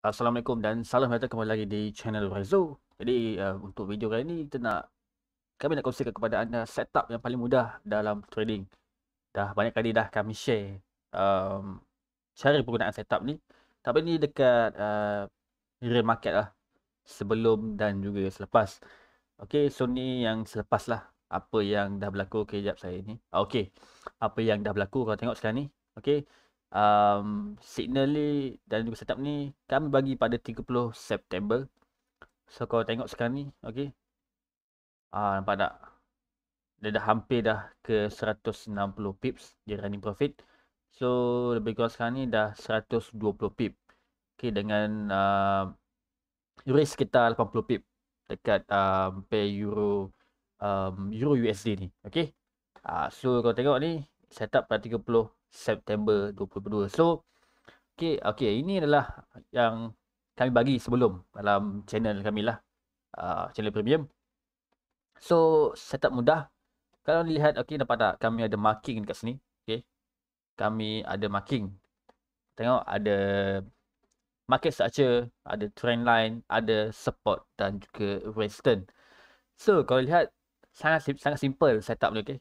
Assalamualaikum dan salam sejahtera kembali lagi di channel Rezo. Jadi uh, untuk video kali ini kita nak kami nak kongsikan kepada anda setup yang paling mudah dalam trading. Dah banyak kali dah kami share um, cara penggunaan setup ni. Tapi ni dekat uh, real market lah sebelum dan juga selepas. Okey, so ni yang selepas lah apa yang dah berlaku kejap okay, saya ni. Okey. Apa yang dah berlaku kalau tengok sekarang ni. Okey um, signal ni dan juga setup ni kami bagi pada 30 September. So kau tengok sekarang ni, okey. Ah uh, nampak tak? Dia dah hampir dah ke 160 pips dia running profit. So lebih kurang sekarang ni dah 120 pip. Okey dengan uh, risk kita 80 pip dekat um, pay euro um, euro USD ni. Okey. Ah uh, so kau tengok ni set up pada 30 September 2022. So okay, okay, ini adalah yang kami bagi sebelum dalam channel kami lah. Uh, channel premium. So set up mudah. Kalau dilihat okay dapat. tak kami ada marking dekat sini. Okay. Kami ada marking. Tengok ada market structure, ada trend line, ada support dan juga resistance. So kalau lihat sangat sangat simple setup ni okay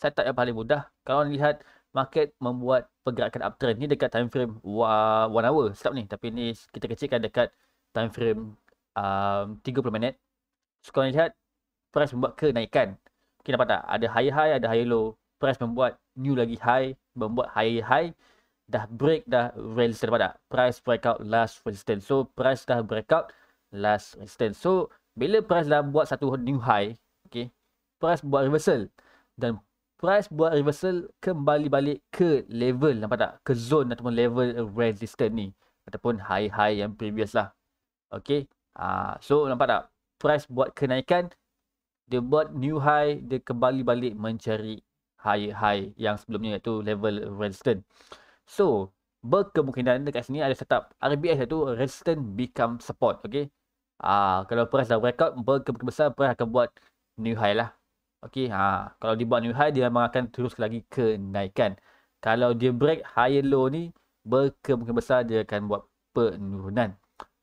setup yang paling mudah. Kalau anda lihat market membuat pergerakan uptrend ni dekat time frame 1 hour setup ni. Tapi ni kita kecilkan dekat time frame um, 30 minit. So kalau anda lihat price membuat kenaikan. Okay nampak tak? Ada high high, ada high low. Price membuat new lagi high, membuat high high. Dah break, dah resistance nampak tak? Price breakout last resistance. So price dah breakout last resistance. So bila price dah buat satu new high, okay, price buat reversal dan price buat reversal kembali balik ke level nampak tak ke zone ataupun level resistance ni ataupun high high yang previous lah okey ah uh, so nampak tak price buat kenaikan dia buat new high dia kembali balik mencari high high yang sebelumnya iaitu level resistance so berkemungkinan dekat sini ada setup RBS iaitu resistance become support Okay, ah uh, kalau price dah breakout berkemungkinan besar price akan buat new high lah Okey, ha, kalau dia buat new high dia memang akan terus lagi ke naikan. Kalau dia break higher low ni berkemungkinan besar dia akan buat penurunan.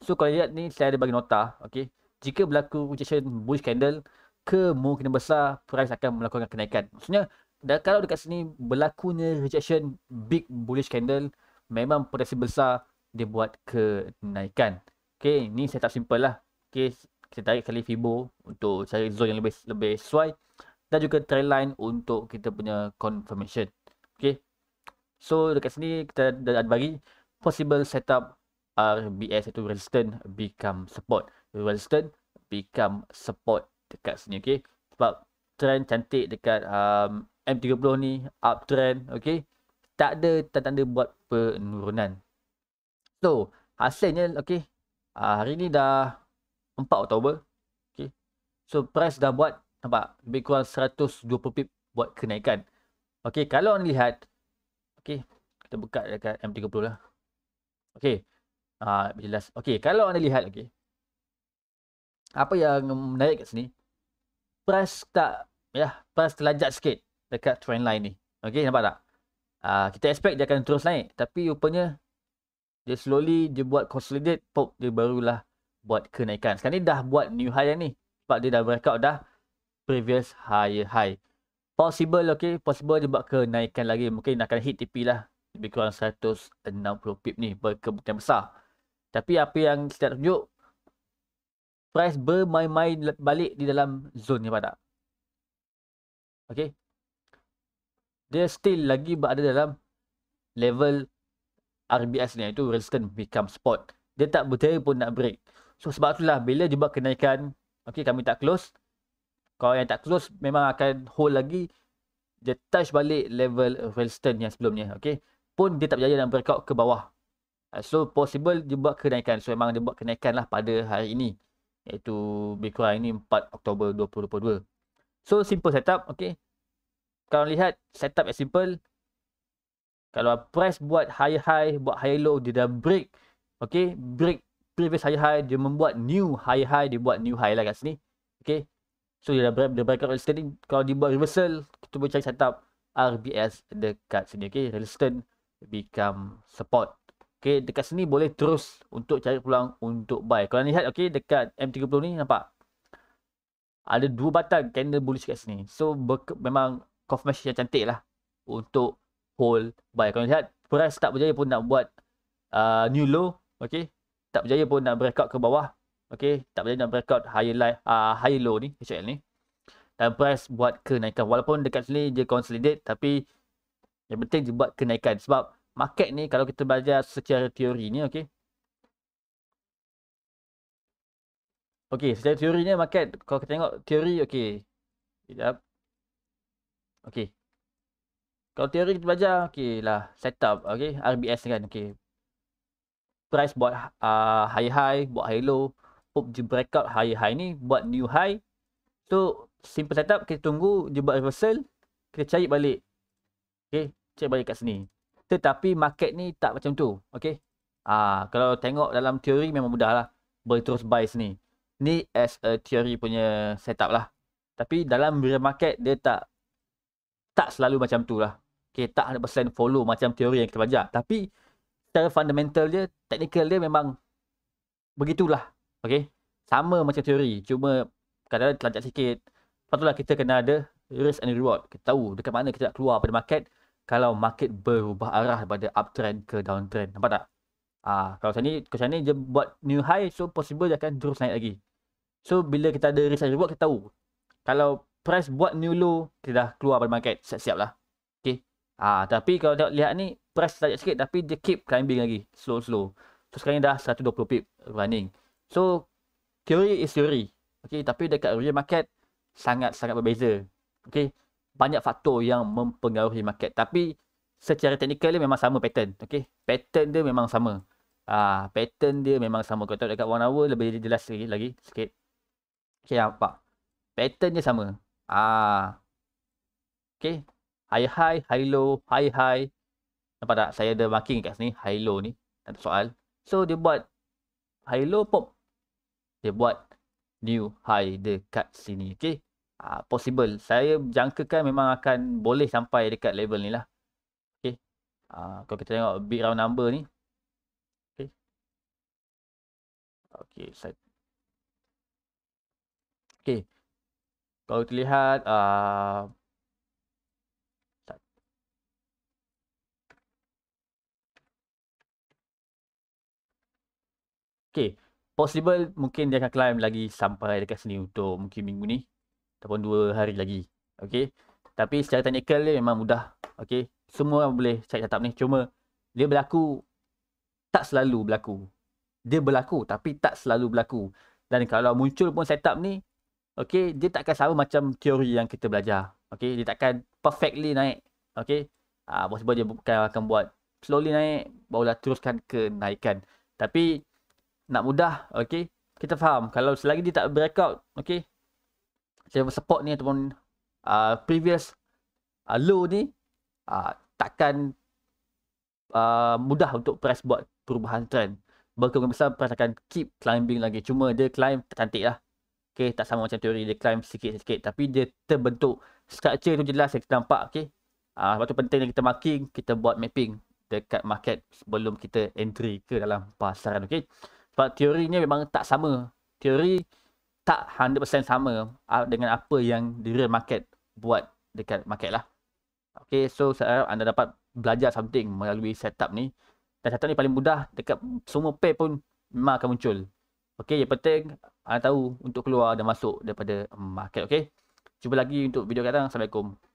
So kalau lihat ni saya ada bagi nota, okey. Jika berlaku rejection bullish candle, kemungkinan besar price akan melakukan kenaikan. Maksudnya dan kalau dekat sini berlakunya rejection big bullish candle, memang potensi besar dia buat kenaikan. Okey, ni saya tak simple lah. Okey, kita tarik kali fibo untuk cari zone yang lebih lebih sesuai dan juga trend line untuk kita punya confirmation. Okay. So dekat sini kita dah ada bagi possible setup RBS uh, itu resistance become support. Resistance become support dekat sini. Okay. Sebab trend cantik dekat um, M30 ni uptrend. Okay. Tak ada tanda-tanda buat penurunan. So hasilnya okay. Uh, hari ni dah 4 Oktober. Okay. So price dah buat Nampak? Lebih kurang 120 pip buat kenaikan. Okey, kalau anda lihat. Okey, kita buka dekat M30 lah. Okey. Ah, uh, jelas. Okey, kalau anda lihat. Okey. Apa yang menarik kat sini. Price tak. Ya, yeah, price terlajak sikit. Dekat trend line ni. Okey, nampak tak? Ah, uh, kita expect dia akan terus naik. Tapi rupanya. Dia slowly dia buat consolidate. Pop, dia barulah buat kenaikan. Sekarang ni dah buat new high ni. Sebab dia dah breakout dah previous higher high. Possible okay, possible dia buat kenaikan lagi. Mungkin akan hit TP lah. Lebih kurang 160 pip ni berkemungkinan besar. Tapi apa yang kita tunjuk, price bermain-main balik di dalam zone ni pada. Okay. Dia still lagi berada dalam level RBS ni iaitu resistant become support. Dia tak berjaya pun nak break. So sebab itulah bila dia buat kenaikan, okay kami tak close. Kalau yang tak close memang akan hold lagi dia touch balik level resistance yang sebelumnya. Okay. Pun dia tak berjaya dan breakout ke bawah. Uh, so possible dia buat kenaikan. So memang dia buat kenaikan lah pada hari ini. Iaitu lebih kurang ini 4 Oktober 2022. So simple setup. Okay. Kalau lihat setup yang simple. Kalau price buat high high, buat high low, dia dah break. Okay. Break previous high high, dia membuat new high high, dia buat new high lah kat sini. Okay. So dia dah break, dia break out real Kalau dia buat reversal Kita boleh cari setup RBS dekat sini Okay real become support Okay dekat sini boleh terus Untuk cari peluang untuk buy Kalau lihat okay dekat M30 ni nampak Ada dua batang candle bullish kat sini So memang confirmation yang cantik lah Untuk hold buy Kalau lihat price tak berjaya pun nak buat uh, New low okay Tak berjaya pun nak break out ke bawah Okay, tak boleh nak breakout high life, uh, ah, high low ni, HL ni. Dan price buat kenaikan. Walaupun dekat sini dia consolidate tapi yang penting dia buat kenaikan. Sebab market ni kalau kita belajar secara teori ni, okay. Okay, secara teori ni market, kalau kita tengok teori, okay. Sekejap. Okay. Kalau teori kita belajar, okay lah. Setup, okay. RBS ni kan, okay. Price buat uh, ah, high high, buat high low hope dia breakout high-high ni buat new high so simple setup kita tunggu dia buat reversal kita cari balik okay cari balik kat sini tetapi market ni tak macam tu okay Ah, kalau tengok dalam teori memang mudah lah boleh terus buy sini ni as a theory punya setup lah tapi dalam real market dia tak tak selalu macam tu lah okay, tak 100% follow macam teori yang kita belajar tapi secara fundamental dia technical dia memang begitulah Okay. Sama macam teori. Cuma kadang-kadang terlancar sikit. Lepas itulah kita kena ada risk and reward. Kita tahu dekat mana kita nak keluar pada market kalau market berubah arah daripada uptrend ke downtrend. Nampak tak? Ah, uh, kalau macam ni, kalau macam ni dia buat new high, so possible dia akan terus naik lagi. So, bila kita ada risk and reward, kita tahu. Kalau price buat new low, kita dah keluar pada market. Siap-siap lah. Okay. Ah, tapi kalau tengok lihat ni, price tajak sikit tapi dia keep climbing lagi. Slow-slow. So, sekarang dah 120 pip running. So, teori is teori. Okay, tapi dekat real market, sangat-sangat berbeza. Okay, banyak faktor yang mempengaruhi market. Tapi, secara teknikal dia memang sama pattern. Okay, pattern dia memang sama. Ah, pattern dia memang sama. Kau tahu dekat one hour, lebih jelas lagi, lagi sikit. Okay, nampak? Pattern dia sama. Ah, Okay, high high, high low, high high. Nampak tak? Saya ada marking kat sini, high low ni. Tak soal. So, dia buat high low pop dia buat new high dekat sini okey uh, possible saya jangkakan memang akan boleh sampai dekat level ni lah okey uh, kalau kita tengok big round number ni okey okey saya okey kalau kita lihat uh, ah, Okay possible mungkin dia akan climb lagi sampai dekat sini untuk mungkin minggu ni ataupun dua hari lagi okey tapi secara technical dia memang mudah okey semua orang boleh check catap ni cuma dia berlaku tak selalu berlaku dia berlaku tapi tak selalu berlaku dan kalau muncul pun setup ni okey dia takkan sama macam teori yang kita belajar okey dia takkan perfectly naik okey ah uh, possible dia akan buat slowly naik barulah teruskan ke naikkan tapi nak mudah okey kita faham kalau selagi dia tak breakout okey server support ni ataupun uh, previous uh, low ni uh, takkan uh, mudah untuk price buat perubahan trend berkemungkinan besar price akan keep climbing lagi cuma dia climb cantik lah okey tak sama macam teori dia climb sikit-sikit tapi dia terbentuk structure tu jelas yang kita nampak okey Ah, uh, waktu penting kita marking, kita buat mapping dekat market sebelum kita entry ke dalam pasaran. Okay. Sebab teorinya memang tak sama. Teori tak 100% sama ah, dengan apa yang di real market buat dekat market lah. Okay, so saya harap anda dapat belajar something melalui setup ni. Dan setup ni paling mudah dekat semua pair pun memang akan muncul. Okay, yang penting anda tahu untuk keluar dan masuk daripada market. Okay, jumpa lagi untuk video kata. Assalamualaikum.